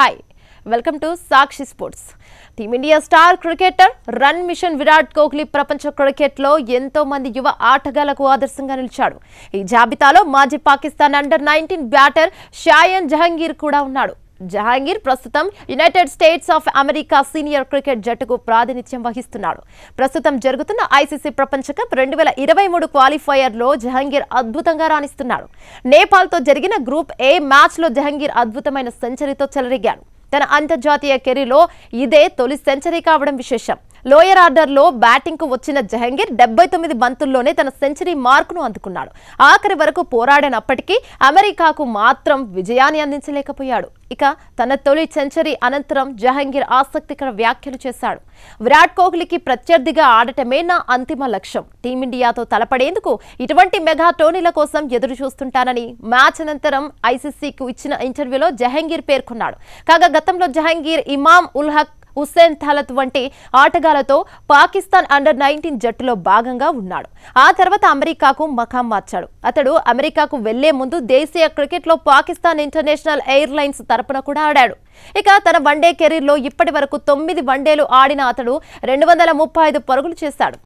hi welcome to Sakshi sports team India star cricketer run machine Virat Kohli ప్రపంచ క్రికెట్లో ఎంతో మంది యువ ఆటగాళ్లకు ఆదర్శంగా నిలిచాడు ఈ జాబితాలో మాజీ Pakistan under nineteen batter Shayan Jahangir కూడా ఉన్నాడు జహాంగీర్ ప్రస్తుతం United States of America senior cricket జట్టుకు ప్రాతినిధ్యం వహిస్తున్నాడు ప్రస్తుతం జరుగుతున్న ఐసీసీ ప్రపంచ కప్ రెండు వేల ఇరవై మూడు క్వాలిఫైయర్లో జహాంగీర్ అద్భుతంగా రాణిస్తున్నాడు నేపాల్తో జరిగిన గ్రూప్ ఏ మ్యాచ్లో జహాంగీర్ అద్భుతమైన సెంచరీతో చెలరిగాడు తన అంతర్జాతీయ కెరీర్లో ఇదే తొలి సెంచరీ కావడం విశేషం లోయర్ ఆర్డర్లో బ్యాటింగ్కు వచ్చిన జహంగీర్ డెబ్బై తొమ్మిది బంతుల్లోనే తన సెంచరీ మార్కును అందుకున్నాడు ఆఖరి వరకు పోరాడినప్పటికీ అమెరికాకు మాత్రం విజయాన్ని అందించలేకపోయాడు ఇక తన తొలి సెంచరీ అనంతరం జహంగీర్ ఆసక్తికర వ్యాఖ్యలు చేశాడు విరాట్ కోహ్లీకి ప్రత్యర్థిగా ఆడటమే నా అంతిమ లక్ష్యం టీమిండియాతో తలపడేందుకు ఇటువంటి మెగా టోర్నీల కోసం ఎదురు చూస్తుంటానని మ్యాచ్ అనంతరం ఐసీసీకి ఇచ్చిన ఇంటర్వ్యూలో జహంగీర్ పేర్కొన్నాడు కాగా గతంలో జహంగీర్ ఇమామ్ ఉల్ హక్ హుస్సేన్ థలత్ వంటి ఆటగాళ్లతో పాకిస్తాన్ అండర్ నైన్టీన్ జట్టులో భాగంగా ఉన్నాడు ఆ తర్వాత అమెరికాకు మకాం మార్చాడు అతడు అమెరికాకు వెళ్లే ముందు దేశీయ క్రికెట్లో పాకిస్తాన్ ఇంటర్నేషనల్ ఎయిర్లైన్స్ తరపున కూడా ఆడాడు ఇక తన వన్డే కెరీర్లో ఇప్పటి వరకు తొమ్మిది వన్డేలు ఆడిన అతడు రెండు వందల ముప్పై ఐదు పరుగులు చేశాడు